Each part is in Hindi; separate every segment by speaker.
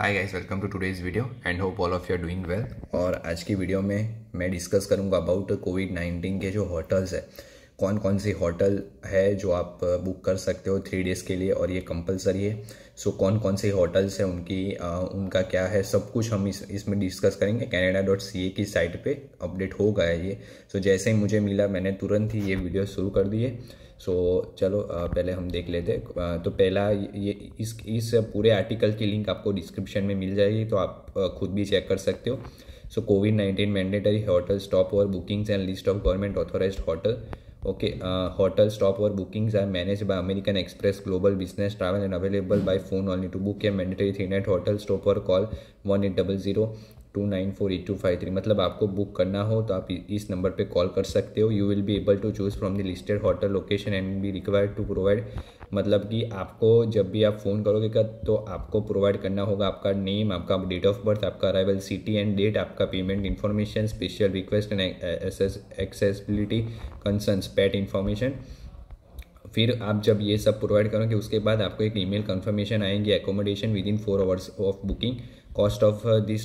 Speaker 1: Hi guys welcome to today's video and hope all of you are doing well और आज की वीडियो में मैं डिस्कस करूंगा अबाउट कोविड नाइन्टीन के जो होटल्स है कौन कौन सी होटल है जो आप बुक uh, कर सकते हो थ्री डेज़ के लिए और ये कंपलसरी है सो so, कौन कौन सी होटल्स हैं उनकी आ, uh, उनका क्या है सब कुछ हम इस इसमें डिस्कस करेंगे कैनेडा डॉट सी ए की साइट पर अपडेट हो गया है ये सो so, जैसे ही मुझे मिला मैंने तुरंत ही ये वीडियो शुरू कर दिए सो so, चलो पहले हम देख लेते तो पहला ये इस इस पूरे आर्टिकल की लिंक आपको डिस्क्रिप्शन में मिल जाएगी तो आप खुद भी चेक कर सकते हो so Covid nineteen mandatory hotel stop और bookings and list of government authorise hotel okay hotel stop और bookings are manage by American Express global business travel and available by phone only to book a mandatory three night hotel stopover call one eight double zero two nine four eight two five three मतलब आपको बुक करना हो तो आप इस नंबर पे कॉल कर सकते हो you will be able to choose from the listed hotel location and be required to provide मतलब कि आपको जब भी आप फ़ोन करोगे का तो आपको प्रोवाइड करना होगा आपका नेम आपका डेट ऑफ बर्थ आपका अराइवल सिटी एंड डेट आपका payment information special request and accessibility concern pet information फिर आप जब ये सब प्रोवाइड करोगे उसके बाद आपको एक ईमेल कंफर्मेशन आएंगी accommodation within four hours of booking cost of this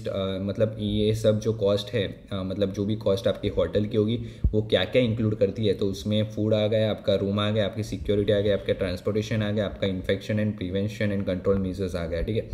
Speaker 1: मतलब ये सब जो कॉस्ट है uh, मतलब जो भी कॉस्ट आपकी होटल की होगी वो क्या क्या इंक्लूड करती है तो उसमें फूड आ गया आपका रूम आ गया आपकी सिक्योरिटी आ गया आपका ट्रांसपोर्टेशन आ गया आपका infection and prevention and control measures आ गया ठीक है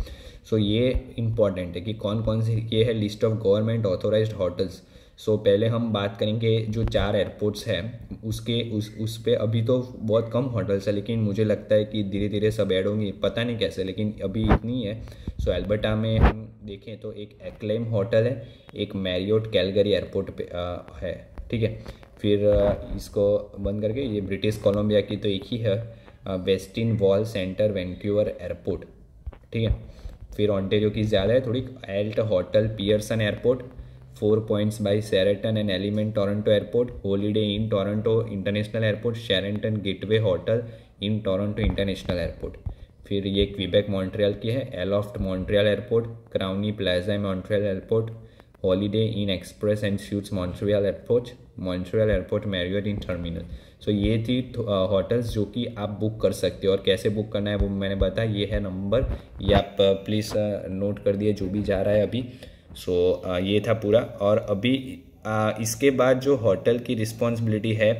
Speaker 1: सो ये इंपॉर्टेंट है कि कौन कौन से ये है list of government authorise hotels so so, पहले हम बात करेंगे जो चार एयरपोर्ट्स हैं उसके उस उस पर अभी तो बहुत कम होटल्स है लेकिन मुझे लगता है कि धीरे धीरे सब ऐड होंगे पता नहीं कैसे लेकिन अभी इतनी है सो so, एल्बर्टा में हम देखें तो एक एक्लेम होटल है एक मैरियोट कैलगरी एयरपोर्ट पे आ, है ठीक है फिर इसको बंद करके ये ब्रिटिश कोलम्बिया की तो एक ही है Westin Wall Centre Vancouver airport ठीक है फिर ऑन्टेरियो की ज़्यादा है थोड़ी Alt hotel Pearson airport four points by Sheraton and Element Toronto Airport, Holiday Inn Toronto International Airport, Sheraton Gateway Hotel in Toronto international airport फिर ये क्वीबेक मॉन्ट्रियल की है Aloft Montreal airport Crowne Plaza Montreal airport Holiday Inn Express and Suites Montreal airport Montreal airport Marriott in terminal so ये थी होटल्स तो, जो कि आप बुक कर सकते हो और कैसे बुक करना है वो मैंने बताया ये है नंबर ये आप प्लीज़ नोट कर दिए जो भी जा रहा है अभी सो so, ये था पूरा और अभी इसके बाद जो होटल की रिस्पॉन्सिबिलिटी है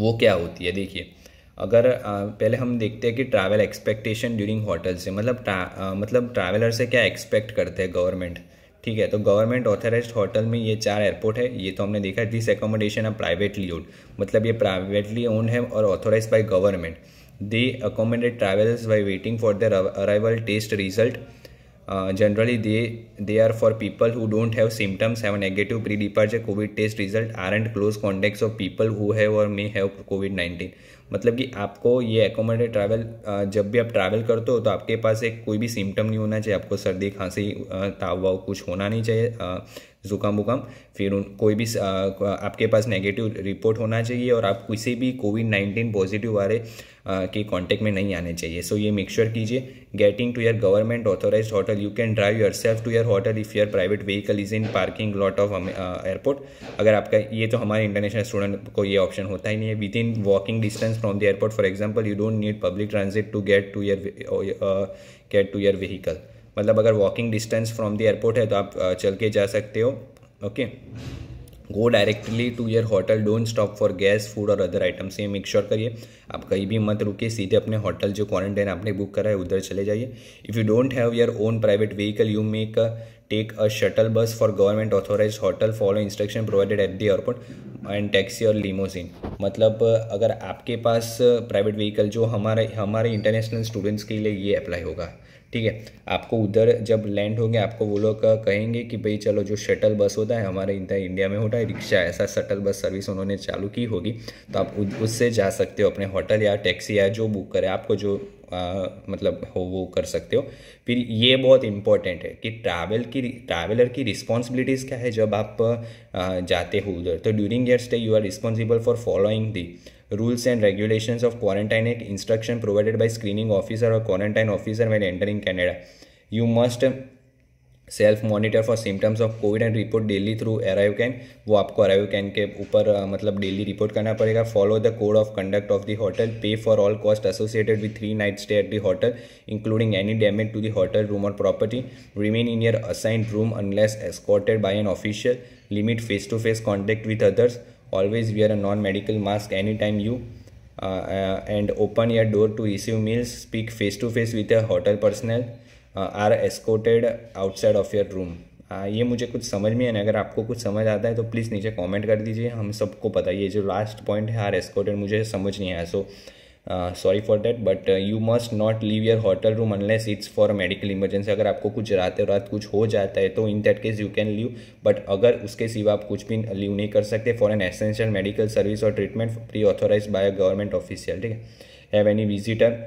Speaker 1: वो क्या होती है देखिए अगर पहले हम देखते हैं कि ट्रैवल एक्सपेक्टेशन ड्यूरिंग होटल से मतलब आ, मतलब ट्रैवलर से क्या एक्सपेक्ट करते हैं गवर्नमेंट ठीक है तो गवर्नमेंट ऑथराइज होटल में ये चार एयरपोर्ट है ये तो हमने देखा this accommodation are privately own मतलब ये प्राइवेटली ओन है और authorise by government they accommodate travels by waiting for their arrival test result Uh, generally, they, they are for people who don't have symptoms, have a negative pre-departure COVID test result, aren't close contacts of people who have or may have COVID-19. मतलब कि आपको ये एकोमोडेट ट्रैवल जब भी आप ट्रैवल करते हो तो आपके पास एक कोई भी सिम्टम नहीं होना चाहिए आपको सर्दी खांसी ताव वाव कुछ होना नहीं चाहिए ज़ुकाम वुकाम फिर उन कोई भी आपके पास नेगेटिव रिपोर्ट होना चाहिए और आप किसी भी कोविड नाइन्टीन पॉजिटिव वाले के कांटेक्ट में नहीं आने चाहिए सो so, ये मेकश्योर कीजिए getting to your government authorise hotel you can drive yourself to your hotel if your private vehicle is in parking lot of airport अगर आपका ये तो हमारे इंटरनेशनल स्टूडेंट को ये ऑप्शन होता ही नहीं है within walking distance from the airport for example you don't need public transit to get to your gate to your vehicle मतलब अगर walking distance from the airport है तो आप चल के जा सकते हो okay go directly to your hotel don't stop for gas food और अदर आइटम्स ये मेक श्योर करिए आप कहीं भी मत रुकिए सीधे अपने होटल जो क्वारंटाइन आपने बुक करा है उधर चले जाइए if you don't have your own private vehicle you make take a shuttle bus for government authorise hotel follow instruction provided at the airport and taxi और लिमोसिन मतलब अगर आपके पास प्राइवेट व्हीकल जो हमारे हमारे इंटरनेशनल स्टूडेंट्स के लिए ये अप्लाई होगा ठीक है आपको उधर जब लैंड होंगे आपको वो लोग कहेंगे कि भाई चलो जो शटल बस होता है हमारे इधर इंडिया में होता है रिक्शा ऐसा शटल बस सर्विस उन्होंने चालू की होगी तो आप उससे जा सकते हो अपने होटल या टैक्सी या जो बुक करें आपको जो आ, मतलब हो वो कर सकते हो फिर ये बहुत इम्पॉर्टेंट है कि ट्रैवल की ट्रैवलर की रिस्पॉन्सिबिलिटीज़ क्या है जब आप आ, जाते हो उधर तो during your stay you are responsible for following the rules and regulations of quarantine instruction provided by screening officer or quarantine officer when entering Canada. You must self monitor for symptoms of COVID and report daily through ArriveCan. वो आपको ArriveCan के ऊपर मतलब uh, daily report करना पड़ेगा. Follow the code of conduct of the hotel. Pay for all costs associated with three night stay at the hotel, including any damage to the hotel room or property. Remain in your assigned room unless escorted by an official. Limit face to face contact with others. always wear a non-medical mask anytime you uh, and open your door to receive meals speak face to face with a hotel personnel are escorted outside of your room ये मुझे कुछ समझ में है अगर आपको कुछ समझ आता है तो प्लीज़ नीचे कमेंट कर दीजिए हम सबको पता ये जो लास्ट पॉइंट है आर एस्कोटेड मुझे समझ नहीं आया so so, sorry for that but you must not leave your hotel room unless it's for medical emergency अगर आपको कुछ रात रात कुछ हो जाता है तो in that case you can leave but अगर उसके सिवा आप कुछ भी लीव नहीं कर सकते for an essential medical service और treatment pre authorise by government official ठीक है have any visitor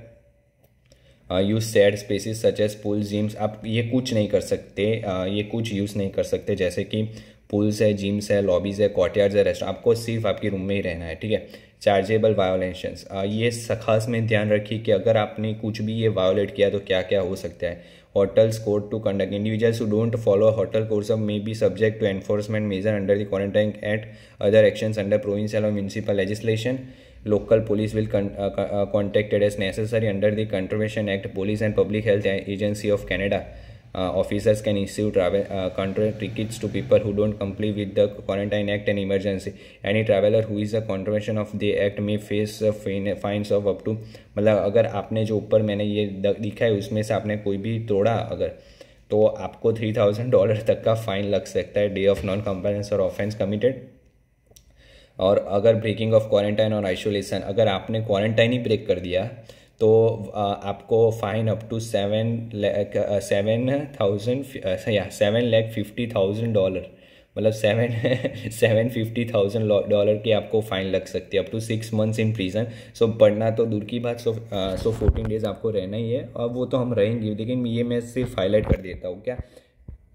Speaker 1: use shared spaces such as pool gyms आप ये कुछ नहीं कर सकते uh, ये कुछ यूज़ नहीं कर सकते जैसे कि पुल्स है जिम्स है लॉबीज़ है कॉटयार्ड है रेस्टोरेंट आपको सिर्फ आपके रूम में ही रहना है ठीक है चार्जेबल वायोलेशंस ये खास में ध्यान रखिए कि अगर आपने कुछ भी ये वायोलेट किया तो क्या क्या हो सकता है hotels could to conduct individuals who don't follow hotel course of may be subject to enforcement measure under the quarantine act other action under provincial और municipal legislation local police will contacted as necessary under the contravention act police and public health agency of Canada uh, officers can issue travel uh, control tickets to people who don't comply with the Quarantine Act and emergency. Any traveler who is a contravention of the act may face fine fines of up to मतलब अगर आपने जो ऊपर मैंने ये दिखा है उसमें से आपने कोई भी तोड़ा अगर तो आपको थ्री थाउजेंड डॉलर तक का फाइन लग सकता है डे ऑफ नॉन कंप्लायंस और ऑफेंस कमिटेड और अगर ब्रेकिंग ऑफ क्वारंटाइन और आइसोलेशन अगर आपने क्वारंटाइन ही ब्रेक कर दिया तो आपको fine up to seven lakh seven thousand या seven lakh fifty thousand dollar मतलब seven seven fifty thousand dollar की आपको फाइन लग सकती है up to six months in prison so पढ़ना तो दूर की बात सो सो फोर्टीन डेज आपको रहना ही है और वो तो हम रहेंगे लेकिन ये मैं सिर्फ हाईलाइट कर देता हूँ क्या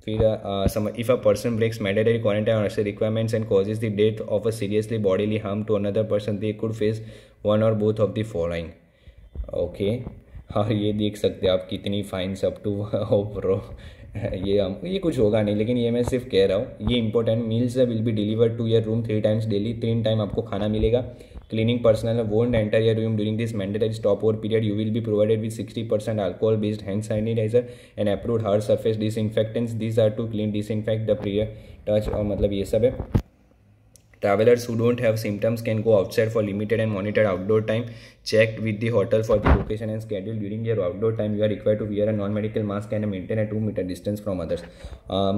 Speaker 1: फिर if a person breaks mandatory quarantine और requirements and causes the death of a seriously bodily harm to another person they could face one और both of the following okay और हाँ, ये देख सकते हैं आप कितनी फाइन्स अप टू हो प्रो ये हम ये कुछ होगा नहीं लेकिन ये मैं सिर्फ कह रहा हूँ ये important meals will be deliver to your room three times daily तीन टाइम आपको खाना मिलेगा cleaning personal won't enter your room during this mandatory stop over period you will be provided with sixty percent alcohol based hand sanitiser and approve hard surface disinfectants this are to clean infect the prior touch और मतलब ये सब है Travelers who don't have symptoms can go outside for limited and monitored outdoor time. Check with the hotel for the location and schedule. During your outdoor time, you are required to wear a non-medical mask and maintain a two metre distance from others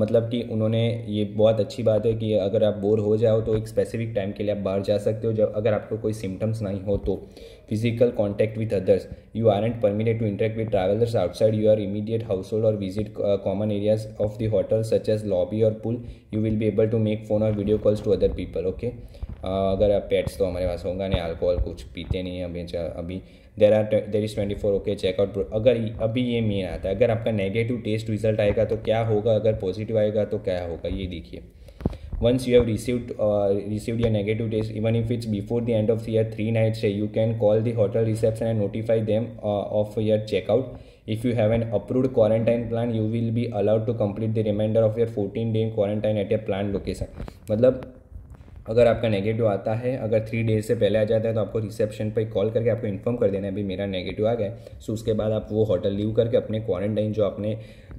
Speaker 1: मतलब कि उन्होंने ये बहुत अच्छी बात है कि अगर आप बोर हो जाओ तो एक स्पेसिफिक टाइम के लिए आप बाहर जा सकते हो जब अगर आपको कोई सिम्टम्स नहीं हो तो physical contact with others. You aren't permitted to interact with travelers outside your immediate household or visit uh, common areas of the hotel such as lobby or pool. You will be able to make phone or video calls to other people. Okay. uh, अगर आप पेट्स तो हमारे पास होगा नहीं अल्कोहल कुछ पीते नहीं अभी अभी there are there is twenty four okay checkout अगर अभी ये मेन आता है अगर आपका नेगेटिव टेस्ट रिजल्ट आएगा तो क्या होगा अगर पॉजिटिव आएगा तो क्या होगा ये देखिए once you have received uh, received your negative test even if it's before the end of your three night stay you can call the hotel reception and notify them uh, of your checkout if you have an approved quarantine plan you will be allowed to complete the remainder of your 14 day quarantine at a planned location मतलब अगर आपका नेगेटिव आता है अगर थ्री डेज से पहले आ जाता है तो आपको रिसेप्शन पर कॉल करके आपको इन्फॉर्म कर देना है अभी मेरा नेगेटिव आ गया सो उसके बाद आप वो होटल लीव करके अपने क्वारंटाइन जो आपने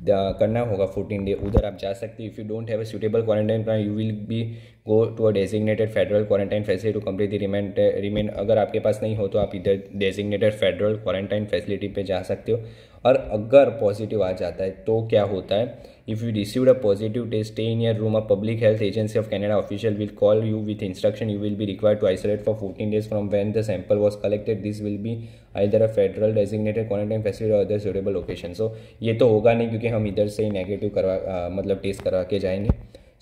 Speaker 1: करना होगा फोर्टीन डे उधर आप जा सकते if you don't have a suitable quarantine plan you will be go to a designated federal quarantine facility to complete remain remain अगर आपके पास नहीं हो तो आप इधर डेजिग्नेटेड फेडरल क्वारंटाइन फैसिलिटी पर जा सकते हो और अगर पॉजिटिव आ जाता है तो क्या होता है If you received a positive test, stay in your room. A public health agency of Canada official will call you with instruction. You will be required to isolate for 14 days from when the sample was collected. This will be either a federal designated quarantine facility or other suitable location. So ये तो होगा नहीं क्योंकि हम इधर से ही नेगेटिव करवा मतलब टेस्ट करवा के जाएंगे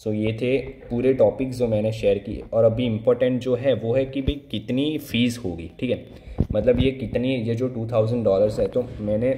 Speaker 1: सो so, ये थे पूरे टॉपिक्स जो मैंने शेयर किए और अभी इम्पोर्टेंट जो है वो है कि भाई कितनी फ़ीस होगी ठीक है मतलब ये कितनी ये जो टू थाउजेंड डॉलर्स है तो मैंने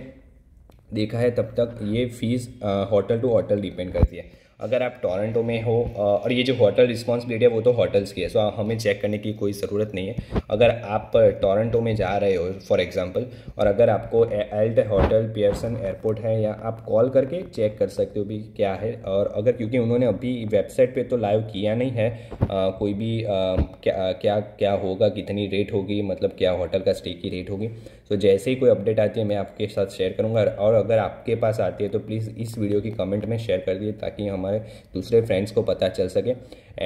Speaker 1: देखा है तब तक ये fees hotel to hotel depend करती है अगर आप टोरंटो में हो और ये जो होटल रिस्पॉन्सिबिलिटी है वो तो होटल्स की है सो so, हमें चेक करने की कोई ज़रूरत नहीं है अगर आप टोरंटो में जा रहे हो फॉर एग्जांपल और अगर आपको एल्ट होटल पियर्सन एयरपोर्ट है या आप कॉल करके चेक कर सकते हो भी क्या है और अगर क्योंकि उन्होंने अभी वेबसाइट पर तो लाइव किया नहीं है आ, कोई भी आ, क्या क्या क्या होगा कितनी रेट होगी मतलब क्या होटल का स्टे की रेट होगी तो जैसे ही कोई अपडेट आती है मैं आपके साथ शेयर करूँगा और अगर आपके पास आती है तो प्लीज़ इस वीडियो की कमेंट में शेयर कर दीजिए ताकि हमारे दूसरे फ्रेंड्स को पता चल सके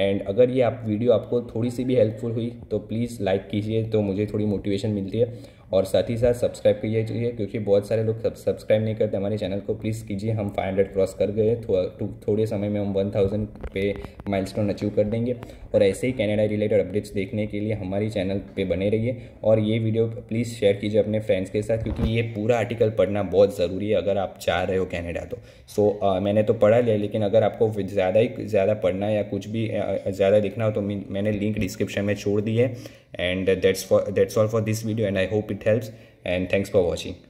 Speaker 1: एंड अगर ये आप वीडियो आपको थोड़ी सी भी हेल्पफुल हुई तो प्लीज़ लाइक कीजिए तो मुझे थोड़ी मोटिवेशन मिलती है और साथ ही साथ सब्सक्राइब कीजिए चाहिए क्योंकि बहुत सारे लोग सब्सक्राइब नहीं करते हमारे चैनल को प्लीज़ कीजिए हम 500 क्रॉस कर गए थो, थोड़े समय में हम 1000 पे माइलस्टोन अचीव कर देंगे और ऐसे ही कनाडा रिलेटेड अपडेट्स देखने के लिए हमारी चैनल पे बने रहिए और ये वीडियो प्लीज़ शेयर कीजिए अपने फ्रेंड्स के साथ क्योंकि ये पूरा आर्टिकल पढ़ना बहुत ज़रूरी है अगर आप चाह रहे हो कैनेडा तो सो so, आ, मैंने तो पढ़ा लिया लेकिन अगर आपको ज़्यादा ही ज़्यादा पढ़ना या कुछ भी ज़्यादा देखना हो तो मैंने लिंक डिस्क्रिप्शन में छोड़ दी है and that's for that's all for this video and I hope it helps and thanks for watching